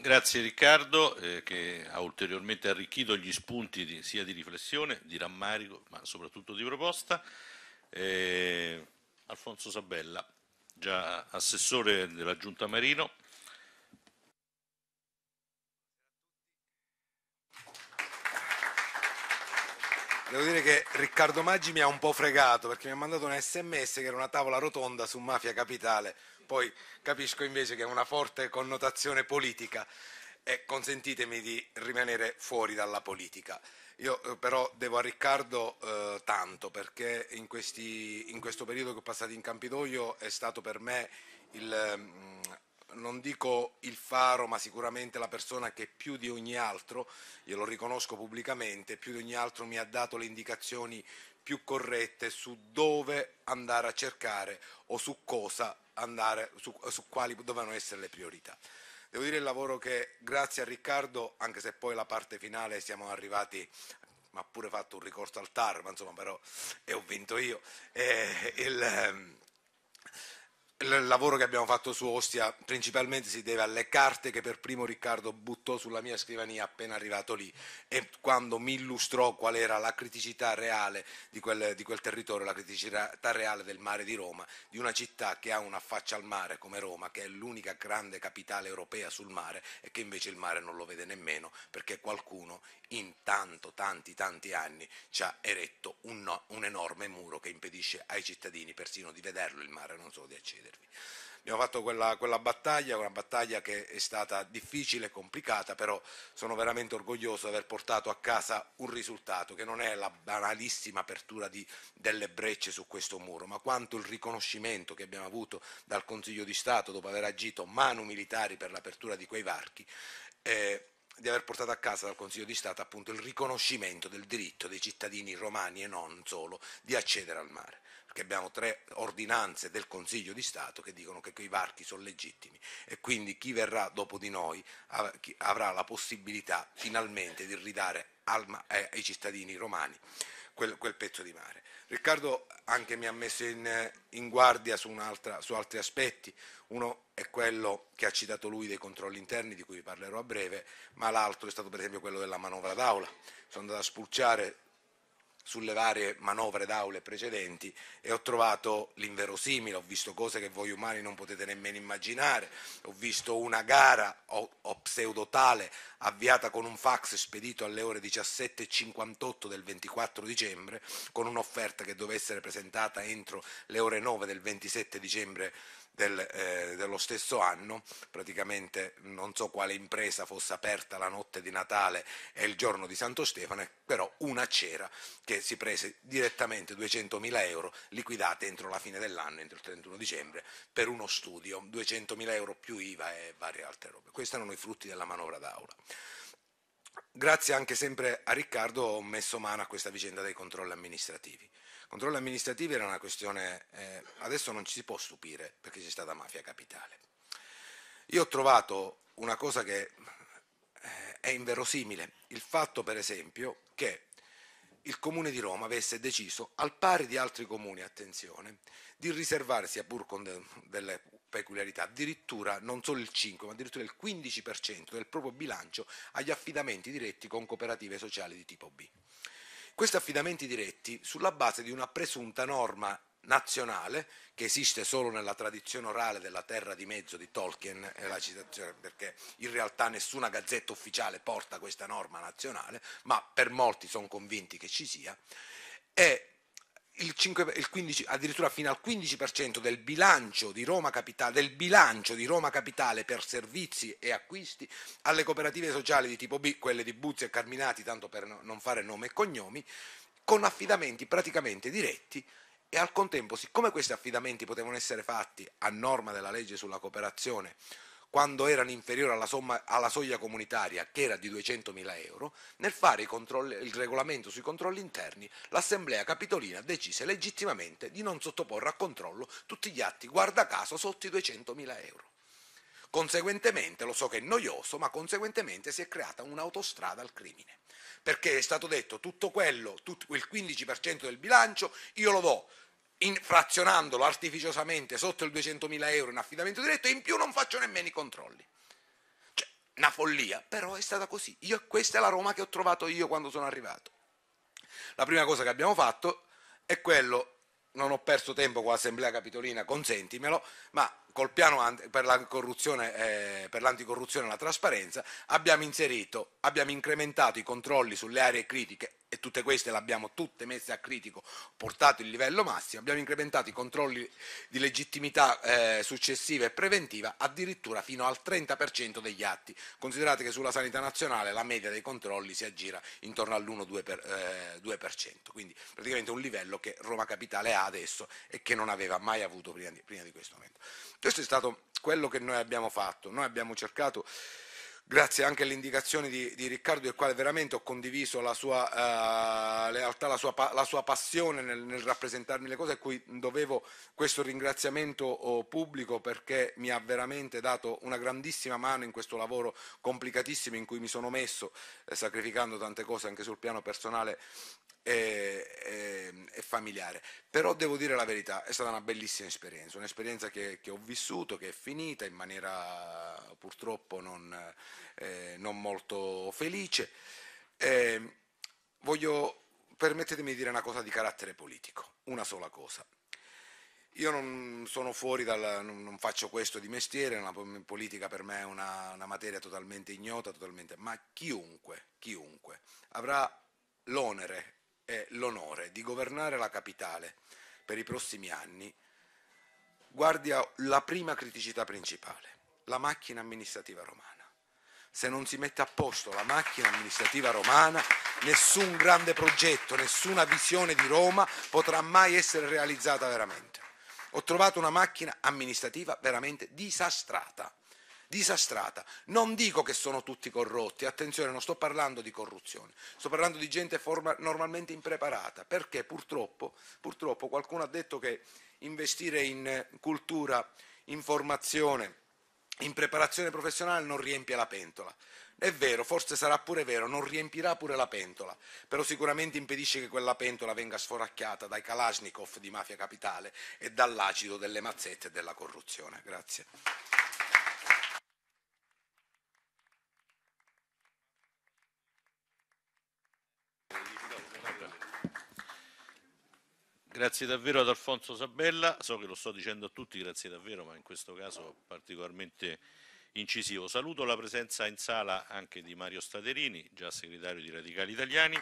Grazie Riccardo eh, che ha ulteriormente arricchito gli spunti di, sia di riflessione, di rammarico, ma soprattutto di proposta. Eh, Alfonso Sabella, già assessore della Giunta Marino. Devo dire che Riccardo Maggi mi ha un po' fregato perché mi ha mandato un sms che era una tavola rotonda su Mafia Capitale, poi capisco invece che è una forte connotazione politica e consentitemi di rimanere fuori dalla politica. Io eh, però devo a Riccardo eh, tanto perché in, questi, in, questo periodo che ho passato in Campidoglio è stato per me il... Ehm, non dico il faro, ma sicuramente la persona che più di ogni altro, glielo riconosco pubblicamente, più di ogni altro mi ha dato le indicazioni più corrette su dove andare a cercare o su cosa andare, su, su quali dovevano essere le priorità. Devo dire il lavoro che grazie a Riccardo, anche se poi la parte finale siamo arrivati ma pure fatto un ricorso al TAR, ma insomma però e ho vinto io. Eh, il, ehm, il lavoro che abbiamo fatto su Ostia principalmente si deve alle carte che per primo Riccardo buttò sulla mia scrivania appena arrivato lì e quando mi illustrò qual era la criticità reale di quel, di quel territorio, la criticità reale del mare di Roma, di una città che ha una faccia al mare come Roma, che è l'unica grande capitale europea sul mare e che invece il mare non lo vede nemmeno perché qualcuno in tanto, tanti, tanti anni ci ha eretto un, un enorme muro che impedisce ai cittadini persino di vederlo il mare, non solo di accedere credermi. Abbiamo fatto quella, quella, battaglia, una battaglia che è stata difficile e complicata, però sono veramente orgoglioso di aver portato a casa un risultato che non è la banalissima apertura di, delle brecce su questo muro, ma quanto il riconoscimento che abbiamo avuto dal Consiglio di Stato dopo aver agito manu militari per l'apertura di quei varchi. Eh, di aver portato a casa dal Consiglio di Stato appunto il riconoscimento del diritto dei cittadini romani e non solo di accedere al mare, perché abbiamo tre ordinanze del Consiglio di Stato che dicono che quei varchi sono legittimi e quindi chi verrà dopo di noi avrà la possibilità finalmente di ridare eh, ai cittadini romani quel, quel, pezzo di mare. Riccardo anche mi ha messo in, in guardia su, su altri aspetti, uno è quello che ha citato lui dei controlli interni, di cui vi parlerò a breve, ma l'altro è stato per esempio quello della manovra d'aula. Sono andato a spulciare sulle varie manovre d'aule precedenti e ho trovato l'inverosimile, ho visto cose che voi umani non potete nemmeno immaginare, ho visto una gara o, o pseudotale avviata con un fax spedito alle ore 17.58 del 24 dicembre, con un'offerta che doveva essere presentata entro le ore 9 del 27 dicembre del, eh, dello stesso anno, praticamente non so quale impresa fosse aperta la notte di Natale e il giorno di Santo Stefano, eh, però una c'era che si prese direttamente 200.000 euro liquidate entro la fine dell'anno, entro il 31 dicembre, per uno studio, 200.000 euro più IVA e varie altre robe. Questi erano i frutti della manovra d'aula. Grazie anche sempre a Riccardo ho messo mano a questa vicenda dei controlli amministrativi. I controlli amministrativi era una questione, eh, adesso non ci si può stupire perché c'è stata mafia capitale. Io ho trovato una cosa che eh, è inverosimile, il fatto per esempio che il Comune di Roma avesse deciso, al pari di altri comuni, attenzione, di sia pur con de delle peculiarità, addirittura non solo il 5, ma addirittura il 15% del proprio bilancio agli affidamenti diretti con cooperative sociali di tipo B. Questi affidamenti diretti, sulla base di una presunta norma nazionale che esiste solo nella tradizione orale della terra di mezzo di Tolkien, la citazione perché in realtà nessuna gazzetta ufficiale porta questa norma nazionale, ma per molti sono convinti che ci sia, è 5, il 15, addirittura fino al 15% del bilancio, Capitale, del bilancio di Roma Capitale per servizi e acquisti alle cooperative sociali di tipo B, quelle di Buzzi e Carminati, tanto per non fare nome e cognomi, con affidamenti praticamente diretti e al contempo, siccome questi affidamenti potevano essere fatti a norma della legge sulla cooperazione, quando erano inferiori alla, somma, alla soglia comunitaria, che era di 200.000 euro, nel fare il regolamento sui controlli interni, l'Assemblea Capitolina decise legittimamente di non sottoporre a controllo tutti gli atti, guarda caso, sotto i 200.000 euro. Conseguentemente, lo so che è noioso, ma conseguentemente si è creata un'autostrada al crimine. Perché è stato detto tutto quello, tutto il 15% del bilancio, io lo do frazionandolo artificiosamente sotto il 200.000 euro in affidamento diretto e in più non faccio nemmeno i controlli. Cioè, una follia, però è stata così. Io, questa è la Roma che ho trovato io quando sono arrivato. La prima cosa che abbiamo fatto è quello, non ho perso tempo con l'Assemblea Capitolina, consentimelo, ma col piano per, la corruzione, eh, per l'anticorruzione e la trasparenza abbiamo inserito, abbiamo incrementato i controlli sulle aree critiche e tutte queste le abbiamo tutte messe a critico, portato il livello massimo, abbiamo incrementato i controlli di legittimità eh, successiva e preventiva addirittura fino al 30% degli atti. Considerate che sulla sanità nazionale la media dei controlli si aggira intorno all'1-2%, per, eh, quindi praticamente un livello che Roma Capitale ha adesso e che non aveva mai avuto prima di, prima di questo momento. Questo è stato quello che noi abbiamo fatto, noi abbiamo cercato Grazie anche all'indicazione di, di, Riccardo, il quale veramente ho condiviso la sua eh, lealtà, la sua, la sua passione nel, nel, rappresentarmi le cose, a cui dovevo questo ringraziamento oh, pubblico perché mi ha veramente dato una grandissima mano in questo lavoro complicatissimo in cui mi sono messo, eh, sacrificando tante cose anche sul piano personale e, e, e, familiare. Però devo dire la verità, è stata una bellissima esperienza, un'esperienza che, che ho vissuto, che è finita in maniera purtroppo non, eh, non molto felice. Eh, voglio, permettetemi di dire una cosa di carattere politico, una sola cosa. Io non sono fuori dal, non faccio questo di mestiere, la politica per me è una, una materia totalmente ignota, totalmente, ma chiunque, chiunque avrà l'onere e l'onore di governare la capitale per i prossimi anni guardi la prima criticità principale la macchina amministrativa romana. Se non si mette a posto la macchina amministrativa romana, nessun grande progetto, nessuna visione di Roma potrà mai essere realizzata veramente. Ho trovato una macchina amministrativa veramente disastrata. Disastrata. Non dico che sono tutti corrotti, attenzione, non sto parlando di corruzione, sto parlando di gente forma, normalmente impreparata, perché purtroppo, purtroppo qualcuno ha detto che investire in cultura, in formazione, in preparazione professionale non riempie la pentola. È vero, forse sarà pure vero, non riempirà pure la pentola, però sicuramente impedisce che quella pentola venga sforacchiata dai Kalashnikov di Mafia Capitale e dall'acido delle mazzette e della corruzione. Grazie. Grazie davvero ad Alfonso Sabella, so che lo sto dicendo a tutti, grazie davvero, ma in questo caso particolarmente incisivo. Saluto la presenza in sala anche di Mario Staterini, già segretario di Radicali Italiani.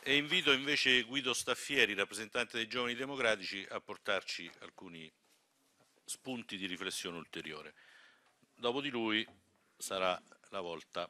E invito invece Guido Staffieri, rappresentante dei Giovani Democratici, a portarci alcuni spunti di riflessione ulteriore. Dopo di lui sarà la volta